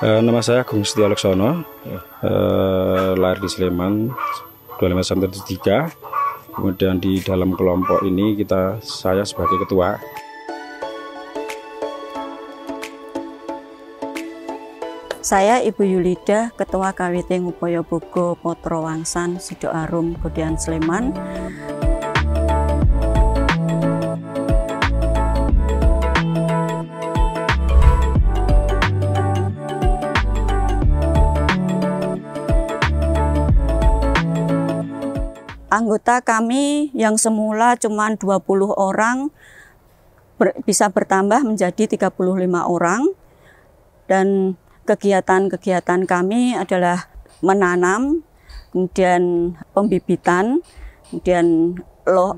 Eh, nama saya Agung Setia Leksono, uh, eh, lahir di Sleman, 2573. Kemudian di dalam kelompok ini kita saya sebagai ketua. Saya Ibu Yulida, Ketua KWT Upoyo Bogo Potro Wangsan, Arum, Godian Sleman. anggota kami yang semula cuma 20 orang ber, bisa bertambah menjadi 35 orang dan kegiatan-kegiatan kami adalah menanam, kemudian pembibitan, kemudian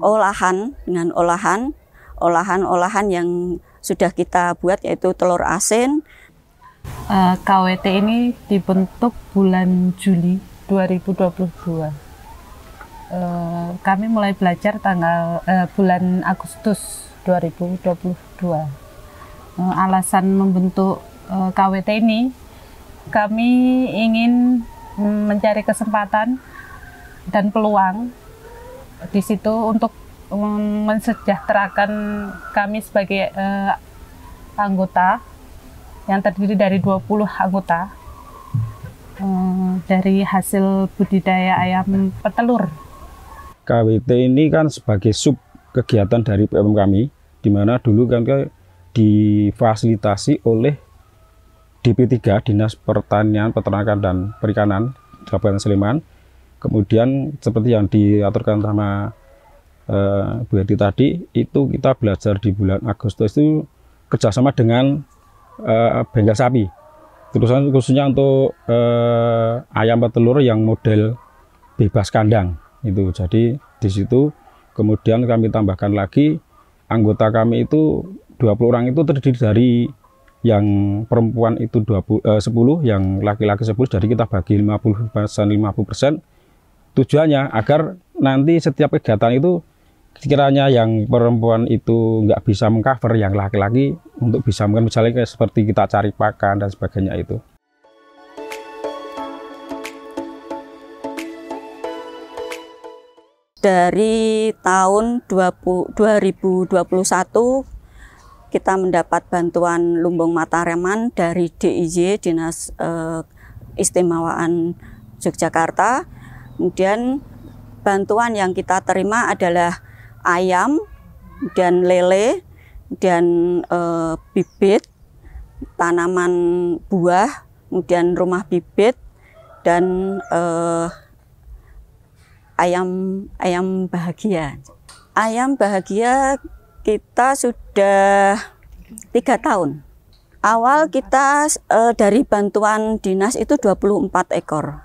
olahan dengan olahan, olahan-olahan yang sudah kita buat yaitu telur asin. Eh, KWT ini dibentuk bulan Juli 2022. Eh, kami mulai belajar tanggal uh, bulan Agustus 2022. Uh, eh, alasan membentuk uh, KWT ini kami ingin mencari kesempatan dan peluang di situ untuk mm, mensejahterakan kami sebagai uh, anggota yang terdiri dari 20 anggota dari hasil budidaya ayam petelur KWT ini kan sebagai sub kegiatan dari PM kami, di mana dulu kan difasilitasi oleh DP3 Dinas Pertanian, Peternakan dan Perikanan Kabupaten Sleman. Kemudian seperti yang diaturkan sama eh, Bu Hedi tadi, itu kita belajar di bulan Agustus itu kerjasama dengan eh, bengkel sapi. Terusan khususnya untuk eh, ayam petelur yang model bebas kandang itu jadi di situ kemudian kami tambahkan lagi anggota kami itu 20 orang itu terdiri dari yang perempuan itu 20, eh, 10, yang laki-laki 10, jadi kita bagi 50 persen, 50 persen. Tujuannya agar nanti setiap kegiatan itu sekiranya yang perempuan itu nggak bisa mengcover yang laki-laki untuk bisa mungkin misalnya seperti kita cari pakan dan sebagainya itu. dari tahun 20, 2021 kita mendapat bantuan lumbung matareman dari DIJ Dinas eh, Istimewaan Yogyakarta. Kemudian bantuan yang kita terima adalah ayam dan lele dan eh, bibit tanaman buah, kemudian rumah bibit dan eh, ayam ayam bahagia. Ayam bahagia kita sudah tiga tahun. Awal kita uh, dari bantuan dinas itu 24 ekor.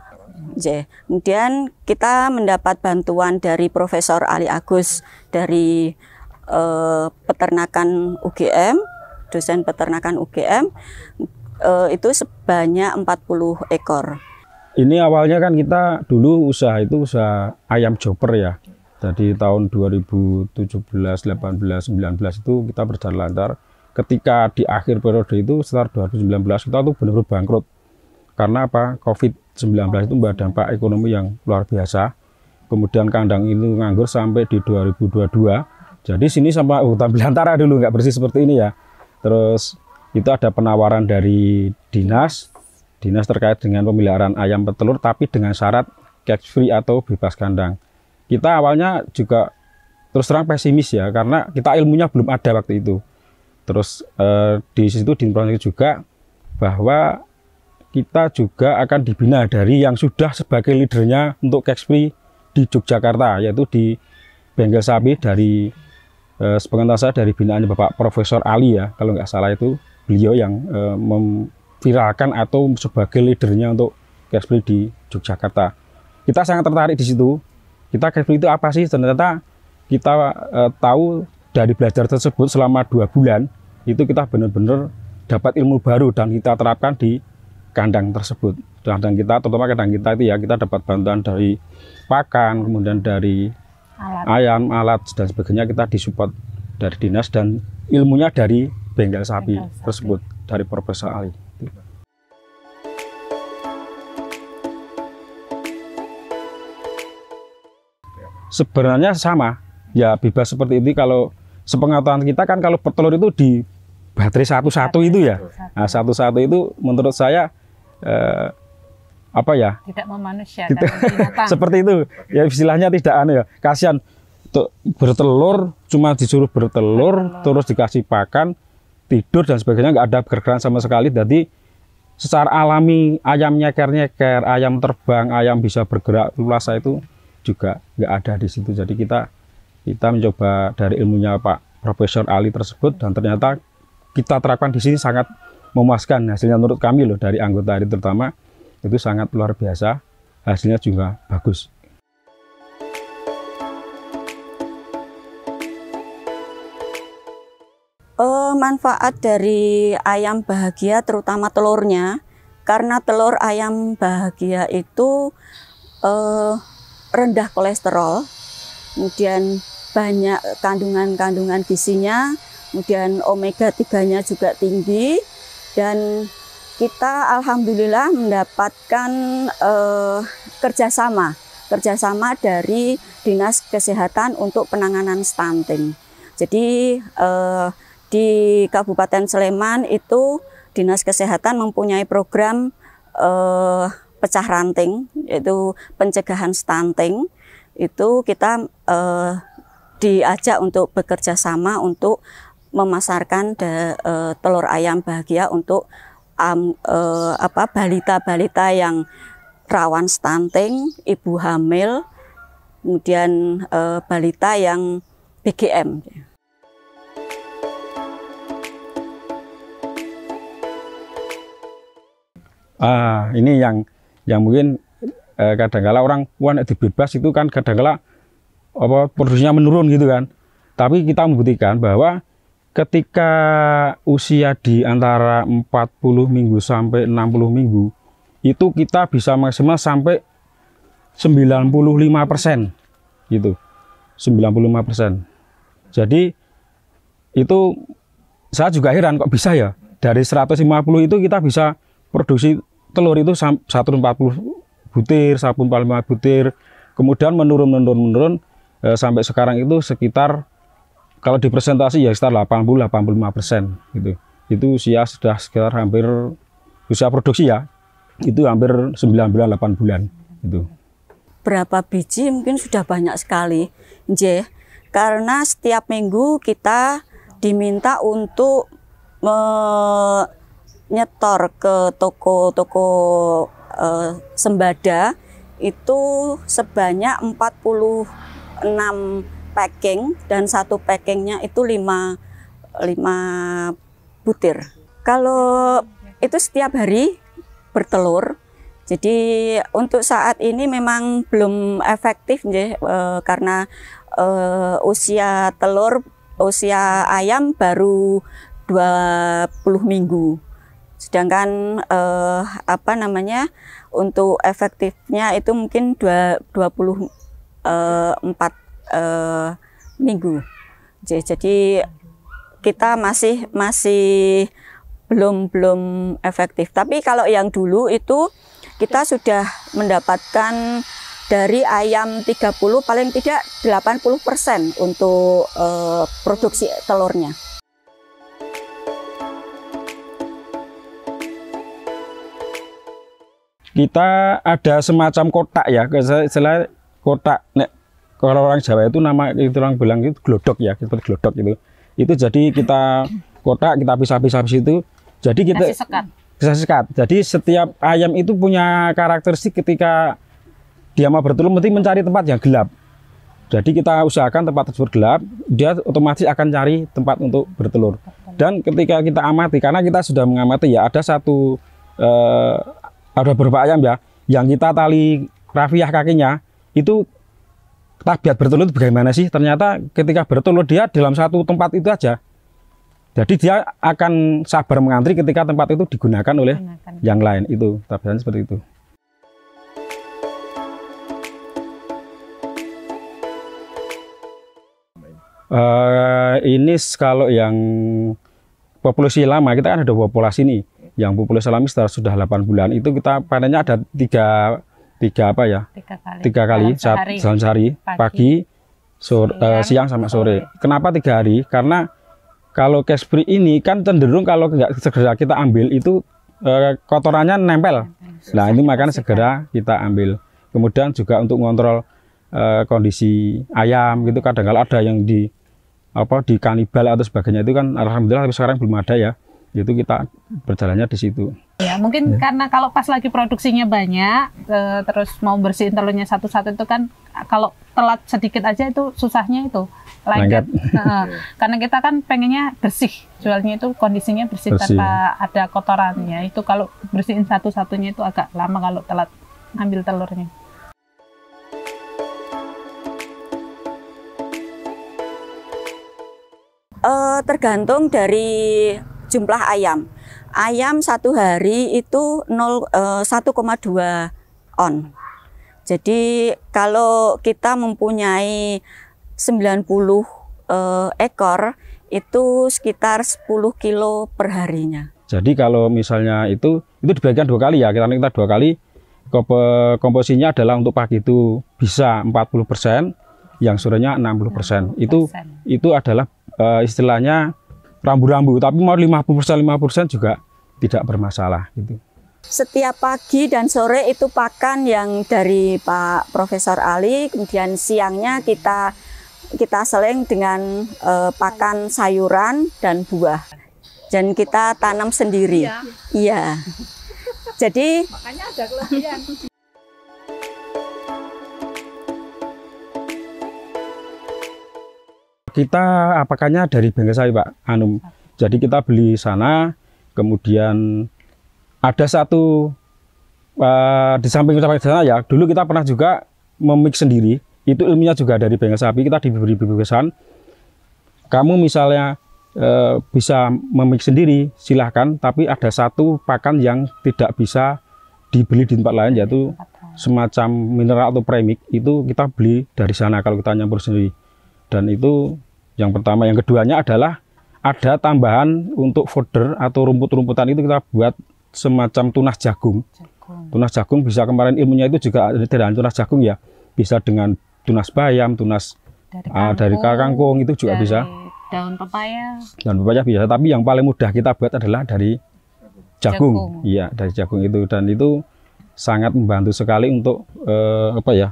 J. Kemudian kita mendapat bantuan dari Profesor Ali Agus dari uh, peternakan UGM, dosen peternakan UGM uh, eh, itu sebanyak 40 ekor ini awalnya kan kita dulu usaha itu usaha ayam joper ya. Jadi tahun 2017, 18, 19 itu kita berjalan lancar. Ketika di akhir periode itu sekitar 2019 kita tuh benar-benar bangkrut. Karena apa? Covid-19 itu membawa dampak ekonomi yang luar biasa. Kemudian kandang itu nganggur sampai di 2022. Jadi sini sama hutan belantara dulu nggak bersih seperti ini ya. Terus itu ada penawaran dari dinas dinas terkait dengan pemeliharaan ayam petelur tapi dengan syarat catch free atau bebas kandang. Kita awalnya juga terus terang pesimis ya karena kita ilmunya belum ada waktu itu. Terus eh, di situ diinformasikan juga bahwa kita juga akan dibina dari yang sudah sebagai leadernya untuk catch free di Yogyakarta yaitu di bengkel sapi dari eh, sepengetahuan saya dari binaannya Bapak Profesor Ali ya kalau nggak salah itu beliau yang eh, mem viralkan atau sebagai leadernya untuk cosplay di Yogyakarta. Kita sangat tertarik di situ. Kita cosplay itu apa sih? Ternyata kita e, tahu dari belajar tersebut selama dua bulan itu kita benar-benar dapat ilmu baru dan kita terapkan di kandang tersebut. Kandang kita, terutama kandang kita itu ya kita dapat bantuan dari pakan, kemudian dari alat. ayam, alat dan sebagainya kita disupport dari dinas dan ilmunya dari bengkel sapi, bengkel sapi. tersebut dari Profesor Ali. sebenarnya sama ya bebas seperti ini. kalau sepengetahuan kita kan kalau bertelur itu di baterai satu-satu itu ya satu-satu nah, itu menurut saya eh, apa ya tidak memanusia tidak, seperti itu ya istilahnya tidak aneh ya kasihan bertelur cuma disuruh bertelur, bertelur terus dikasih pakan tidur dan sebagainya nggak ada bergerak sama sekali jadi secara alami ayam nyeker nyeker ayam terbang ayam bisa bergerak luasa itu juga nggak ada di situ. Jadi kita kita mencoba dari ilmunya Pak Profesor Ali tersebut dan ternyata kita terapkan di sini sangat memuaskan hasilnya menurut kami loh dari anggota hari terutama itu sangat luar biasa hasilnya juga bagus. uh, manfaat dari ayam bahagia terutama telurnya karena telur ayam bahagia itu uh, rendah kolesterol, kemudian banyak kandungan-kandungan gizinya, kemudian omega 3-nya juga tinggi dan kita alhamdulillah mendapatkan eh, kerjasama kerjasama dari dinas kesehatan untuk penanganan stunting. Jadi eh, di Kabupaten Sleman itu dinas kesehatan mempunyai program eh, pecah ranting, yaitu pencegahan stunting, itu kita eh, diajak untuk bekerja sama untuk memasarkan de, eh, telur ayam bahagia untuk um, eh, apa balita-balita yang rawan stunting, ibu hamil, kemudian eh, balita yang BGM. Ah, ini yang yang mungkin eh, kadangkala orang wanita dibebas itu kan kadangkala apa produksinya menurun gitu kan tapi kita membuktikan bahwa ketika usia di antara 40 minggu sampai 60 minggu itu kita bisa maksimal sampai 95% gitu 95% jadi itu saya juga heran kok bisa ya dari 150 itu kita bisa produksi telur itu 140 butir, 145 butir. Kemudian menurun menurun menurun e, sampai sekarang itu sekitar kalau di presentasi ya sekitar 80 85 persen gitu. Itu usia sudah sekitar hampir usia produksi ya itu hampir 9 bulan 8 bulan itu. Berapa biji mungkin sudah banyak sekali, J. Karena setiap minggu kita diminta untuk nyetor ke toko-toko eh, sembada itu sebanyak 46 packing dan satu packingnya itu 5, 5 butir. Kalau itu setiap hari bertelur. Jadi untuk saat ini memang belum efektif ya, e, karena e, usia telur, usia ayam baru 20 minggu. Sedangkan eh, apa namanya untuk efektifnya itu mungkin 2, 24 eh, eh, minggu. Jadi kita masih masih belum belum efektif. Tapi kalau yang dulu itu kita sudah mendapatkan dari ayam 30 paling tidak 80% untuk uh, produksi telurnya. kita ada semacam kotak ya selain kotak nek kalau orang Jawa itu nama itu orang bilang itu glodok ya seperti glodok gitu itu jadi kita kotak kita pisah-pisah itu jadi kita bisa sekat. sekat jadi setiap ayam itu punya karakteristik ketika dia mau bertelur mesti mencari tempat yang gelap jadi kita usahakan tempat tersebut gelap, dia otomatis akan cari tempat untuk bertelur. Dan ketika kita amati, karena kita sudah mengamati ya ada satu eh, ada beberapa ayam ya yang kita tali rafiah kakinya itu tabiat bertelur bagaimana sih ternyata ketika bertelur dia dalam satu tempat itu aja jadi dia akan sabar mengantri ketika tempat itu digunakan oleh Gunakan. yang lain itu tabiatnya seperti itu uh, ini kalau yang populasi lama kita kan ada populasi nih yang populasi alami setelah sudah 8 bulan itu kita panennya ada tiga tiga apa ya tiga kali, tiga kali dalam sehari, sehari pagi, pagi sore, siang, uh, siang sama sore. sore. Kenapa tiga hari? Karena kalau cash ini kan cenderung kalau nggak segera kita ambil itu uh, kotorannya nempel. Susah Nah ini makanya segera kita ambil. Kemudian juga untuk mengontrol uh, eh, kondisi ayam gitu kadang kalau ada yang di apa di kanibal atau sebagainya itu kan alhamdulillah tapi sekarang belum ada ya itu kita berjalannya di situ. Ya mungkin ya. karena kalau pas lagi produksinya banyak, e, terus mau bersihin telurnya satu-satu itu kan kalau telat sedikit aja itu susahnya itu lengket. karena kita kan pengennya bersih, jualnya itu kondisinya bersih, bersih. tanpa ada kotorannya. Itu kalau bersihin satu-satunya itu agak lama kalau telat ambil telurnya. Uh, tergantung dari jumlah ayam. Ayam satu hari itu 1,2 eh, on. Jadi kalau kita mempunyai 90 eh, ekor itu sekitar 10 kilo per harinya. Jadi kalau misalnya itu itu dibagikan dua kali ya kita kita dua kali komposisinya adalah untuk pagi itu bisa 40 persen, yang sorenya 60 persen. Itu itu adalah eh, istilahnya rambu-rambu, tapi mau 50% 50% juga tidak bermasalah gitu. Setiap pagi dan sore itu pakan yang dari Pak Profesor Ali, kemudian siangnya kita kita seleng dengan uh, pakan sayuran dan buah. Dan kita tanam sendiri. Iya. iya. Jadi makanya ada kelebihan. kita apakannya dari Bengkel saya Pak Anum. Jadi kita beli sana, kemudian ada satu uh, di samping sampai sana ya. Dulu kita pernah juga memik sendiri. Itu ilmunya juga dari Bengkel Sapi. Kita diberi bebasan. Kamu misalnya uh, bisa memik sendiri, silahkan. Tapi ada satu pakan yang tidak bisa dibeli di tempat lain yaitu semacam mineral atau premik itu kita beli dari sana kalau kita nyampur sendiri dan itu yang pertama, yang keduanya adalah ada tambahan untuk fodder atau rumput-rumputan itu kita buat semacam tunas jagung. jagung. Tunas jagung bisa kemarin ilmunya itu juga tidak hanya tunas jagung ya, bisa dengan tunas bayam, tunas dari, ah, kangkung, uh, itu juga dari bisa. Daun pepaya. Daun pepaya bisa, tapi yang paling mudah kita buat adalah dari jagung. Iya, dari jagung itu dan itu sangat membantu sekali untuk uh, apa ya?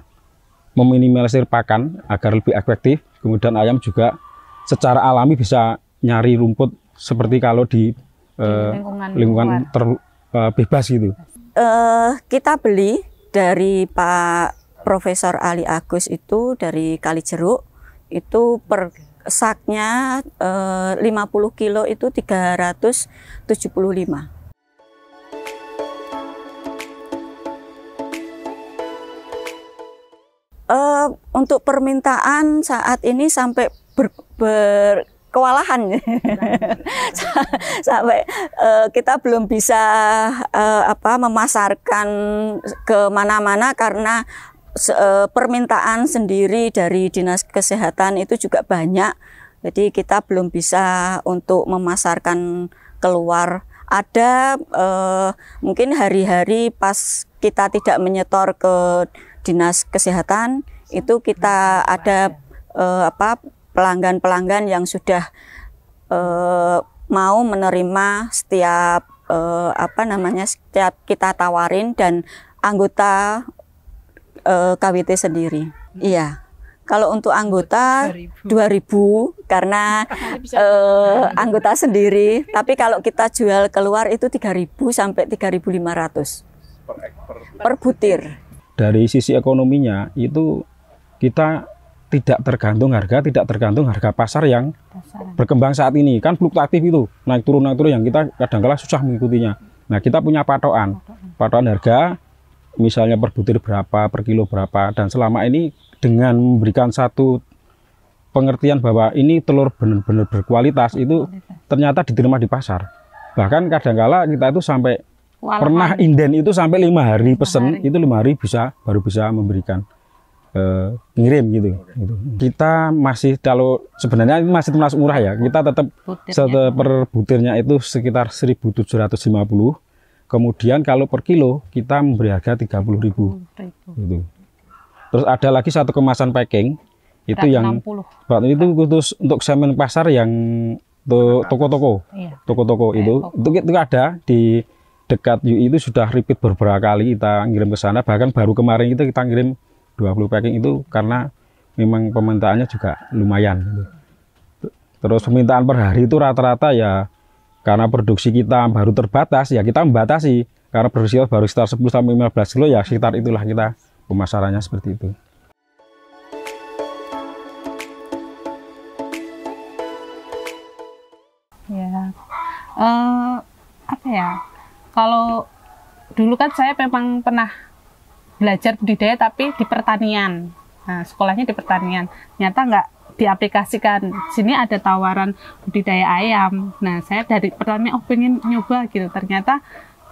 meminimalisir pakan agar lebih efektif. Kemudian ayam juga secara alami bisa nyari rumput seperti kalau di, di eh, lingkungan, lingkungan ter, uh, eh, bebas gitu. Uh, kita beli dari Pak Profesor Ali Agus itu dari kali Jeruk itu per saknya uh, 50 kilo itu 375. Uh, untuk permintaan saat ini sampai ber, ber kewalahan iya, iya, iya. sampai uh, kita belum bisa uh, apa memasarkan kemana-mana karena uh, permintaan sendiri dari dinas kesehatan itu juga banyak jadi kita belum bisa untuk memasarkan keluar ada uh, mungkin hari-hari pas kita tidak menyetor ke dinas kesehatan itu kita ada uh, apa pelanggan-pelanggan yang sudah eh, mau menerima setiap eh, apa namanya setiap kita tawarin dan anggota eh, KWT sendiri. Hmm. Iya. Kalau untuk anggota 2000, 2000 karena anggota sendiri, tapi kalau kita jual keluar itu 3000 sampai 3500 per, per, per butir. Dari sisi ekonominya itu kita tidak tergantung harga, tidak tergantung harga pasar yang pasar. berkembang saat ini. Kan fluktuatif itu, naik turun naik turun yang kita kadang-kala susah mengikutinya. Nah, kita punya patokan. Patokan harga misalnya per butir berapa, per kilo berapa dan selama ini dengan memberikan satu pengertian bahwa ini telur benar-benar berkualitas itu ternyata diterima di pasar. Bahkan kadangkala kita itu sampai Walang. pernah inden itu sampai lima hari pesen, itu lima hari bisa baru bisa memberikan. Eh, ngirim gitu. gitu. Kita masih kalau sebenarnya ini masih termasuk murah ya. Kita tetap butirnya. per butirnya itu sekitar 1.750. Kemudian kalau per kilo kita memberi harga 30.000. Gitu. Terus ada lagi satu kemasan packing itu yang 60. itu khusus untuk semen pasar yang toko-toko. Iya. Toko-toko itu itu itu ada di dekat UI itu sudah repeat beberapa kali kita ngirim ke sana bahkan baru kemarin itu kita ngirim 20 packing itu karena memang pemintaannya juga lumayan gitu. Terus permintaan per hari itu rata-rata ya karena produksi kita baru terbatas ya kita membatasi karena produksi kita baru sekitar 10 sampai 15 kilo ya sekitar itulah kita pemasarannya seperti itu. Ya. Uh, apa ya? Kalau dulu kan saya memang pernah belajar budidaya tapi di pertanian. Nah, sekolahnya di pertanian. Ternyata nggak diaplikasikan. Sini ada tawaran budidaya ayam. Nah, saya dari pertanian, oh pengen nyoba gitu. Ternyata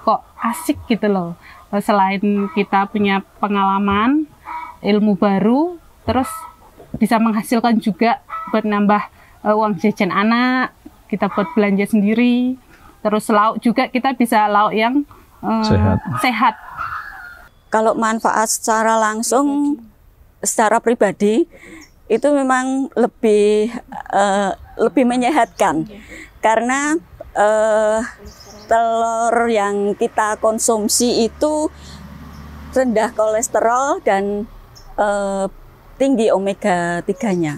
kok asik gitu loh. Eh, selain kita punya pengalaman, ilmu baru, terus bisa menghasilkan juga buat nambah eh, uang jajan anak, kita buat belanja sendiri. Terus lauk juga kita bisa lauk yang eh, sehat. sehat kalau manfaat secara langsung, secara pribadi itu memang lebih uh, lebih menyehatkan karena uh, telur yang kita konsumsi itu rendah kolesterol dan uh, tinggi omega 3-nya.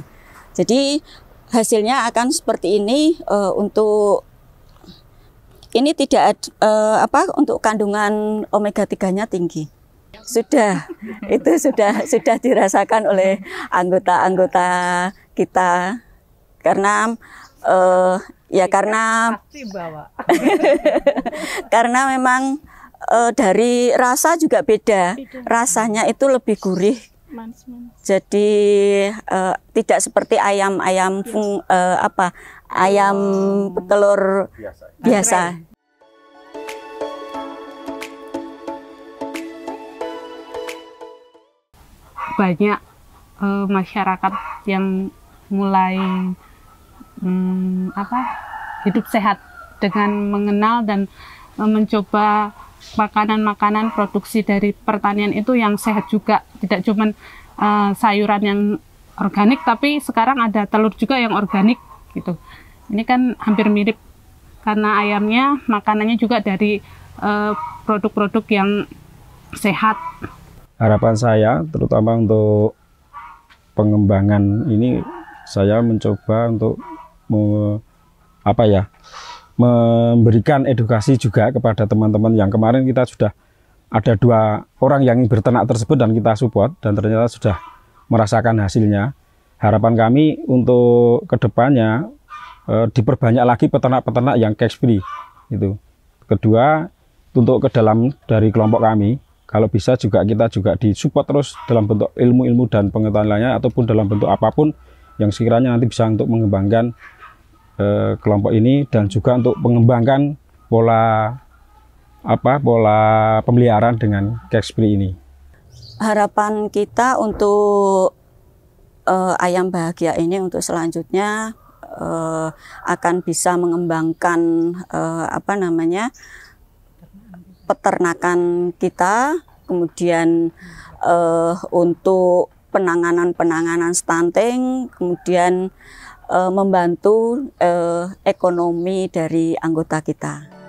Jadi hasilnya akan seperti ini uh, untuk ini tidak uh, apa untuk kandungan omega 3-nya tinggi. Sudah, itu sudah sudah dirasakan oleh anggota-anggota kita karena uh, ya karena karena memang uh, dari rasa juga beda. Rasanya itu lebih gurih. Jadi uh, tidak seperti ayam-ayam uh, apa ayam oh. telur biasa. banyak uh, masyarakat yang mulai um, apa hidup sehat dengan mengenal dan uh, mencoba makanan-makanan produksi dari pertanian itu yang sehat juga tidak cuma uh, eh, sayuran yang organik tapi sekarang ada telur juga yang organik gitu ini kan hampir mirip karena ayamnya makanannya juga dari produk-produk uh, produk -produk yang sehat harapan saya terutama untuk pengembangan ini saya mencoba untuk me, apa ya memberikan edukasi juga kepada teman-teman yang kemarin kita sudah ada dua orang yang bertenak tersebut dan kita support dan ternyata sudah merasakan hasilnya harapan kami untuk kedepannya eh, diperbanyak lagi peternak-peternak yang cash free itu kedua untuk ke dalam dari kelompok kami kalau bisa juga kita juga disupport terus dalam bentuk ilmu-ilmu dan pengetahuan lainnya ataupun dalam bentuk apapun yang sekiranya nanti bisa untuk mengembangkan eh, kelompok ini dan juga untuk mengembangkan pola apa pola pemeliharaan dengan cashfree ini. Harapan kita untuk eh, ayam bahagia ini untuk selanjutnya eh, akan bisa mengembangkan eh, apa namanya peternakan kita, kemudian uh, untuk penanganan-penanganan stunting, kemudian uh, membantu uh, ekonomi dari anggota kita.